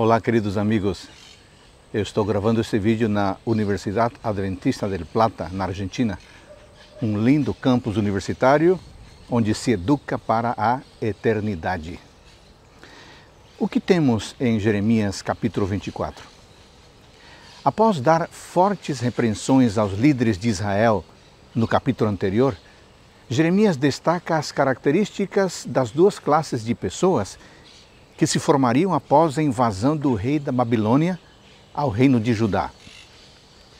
Olá, queridos amigos. Eu estou gravando este vídeo na Universidade Adventista del Plata, na Argentina, um lindo campus universitário onde se educa para a eternidade. O que temos em Jeremias capítulo 24? Após dar fortes repreensões aos líderes de Israel no capítulo anterior, Jeremias destaca as características das duas classes de pessoas que se formariam após a invasão do rei da Babilônia ao reino de Judá.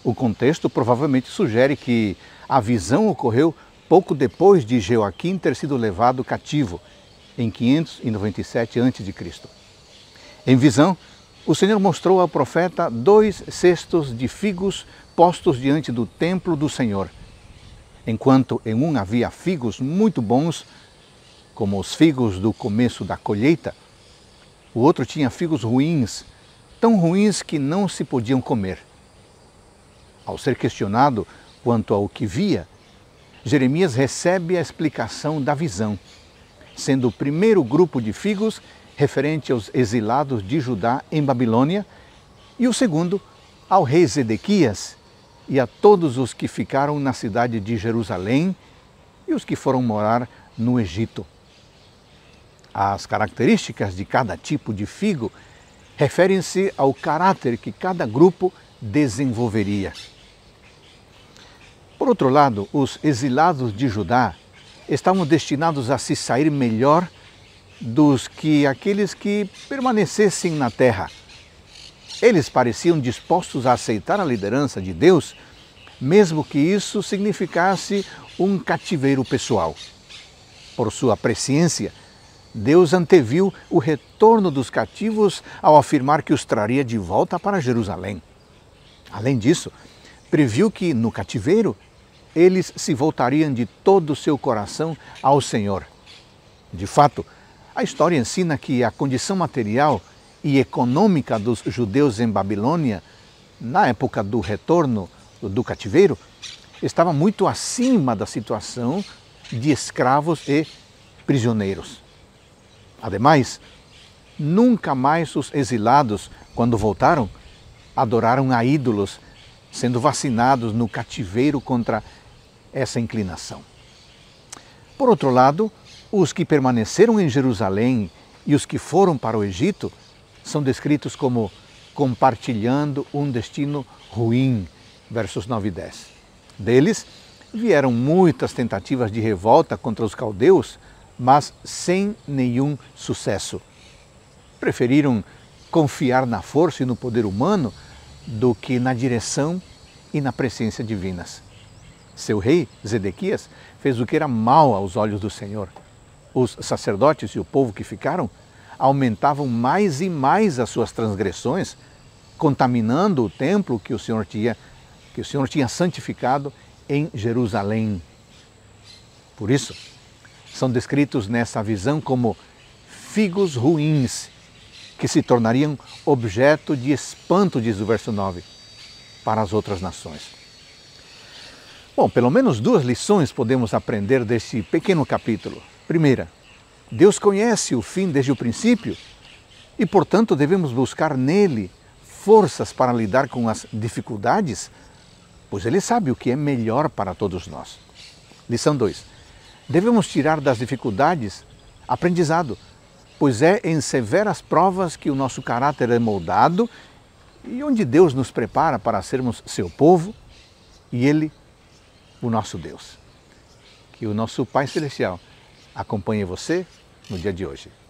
O contexto provavelmente sugere que a visão ocorreu pouco depois de Joaquim ter sido levado cativo, em 597 a.C. Em visão, o Senhor mostrou ao profeta dois cestos de figos postos diante do templo do Senhor. Enquanto em um havia figos muito bons, como os figos do começo da colheita, o outro tinha figos ruins, tão ruins que não se podiam comer. Ao ser questionado quanto ao que via, Jeremias recebe a explicação da visão, sendo o primeiro grupo de figos referente aos exilados de Judá em Babilônia, e o segundo ao rei Zedequias e a todos os que ficaram na cidade de Jerusalém e os que foram morar no Egito. As características de cada tipo de figo referem-se ao caráter que cada grupo desenvolveria. Por outro lado, os exilados de Judá estavam destinados a se sair melhor dos que aqueles que permanecessem na terra. Eles pareciam dispostos a aceitar a liderança de Deus, mesmo que isso significasse um cativeiro pessoal. Por sua presciência, Deus anteviu o retorno dos cativos ao afirmar que os traria de volta para Jerusalém. Além disso, previu que, no cativeiro, eles se voltariam de todo o seu coração ao Senhor. De fato, a história ensina que a condição material e econômica dos judeus em Babilônia, na época do retorno do cativeiro, estava muito acima da situação de escravos e prisioneiros. Ademais, nunca mais os exilados, quando voltaram, adoraram a ídolos, sendo vacinados no cativeiro contra essa inclinação. Por outro lado, os que permaneceram em Jerusalém e os que foram para o Egito são descritos como compartilhando um destino ruim, versos 9 e 10. Deles vieram muitas tentativas de revolta contra os caldeus, mas sem nenhum sucesso. Preferiram confiar na força e no poder humano do que na direção e na presença divinas. Seu rei, Zedequias, fez o que era mal aos olhos do Senhor. Os sacerdotes e o povo que ficaram aumentavam mais e mais as suas transgressões, contaminando o templo que o Senhor tinha, que o Senhor tinha santificado em Jerusalém. Por isso, são descritos nessa visão como figos ruins, que se tornariam objeto de espanto, diz o verso 9, para as outras nações. Bom, pelo menos duas lições podemos aprender deste pequeno capítulo. Primeira, Deus conhece o fim desde o princípio e, portanto, devemos buscar nele forças para lidar com as dificuldades, pois ele sabe o que é melhor para todos nós. Lição 2. Devemos tirar das dificuldades aprendizado, pois é em severas provas que o nosso caráter é moldado e onde Deus nos prepara para sermos seu povo e Ele, o nosso Deus. Que o nosso Pai Celestial acompanhe você no dia de hoje.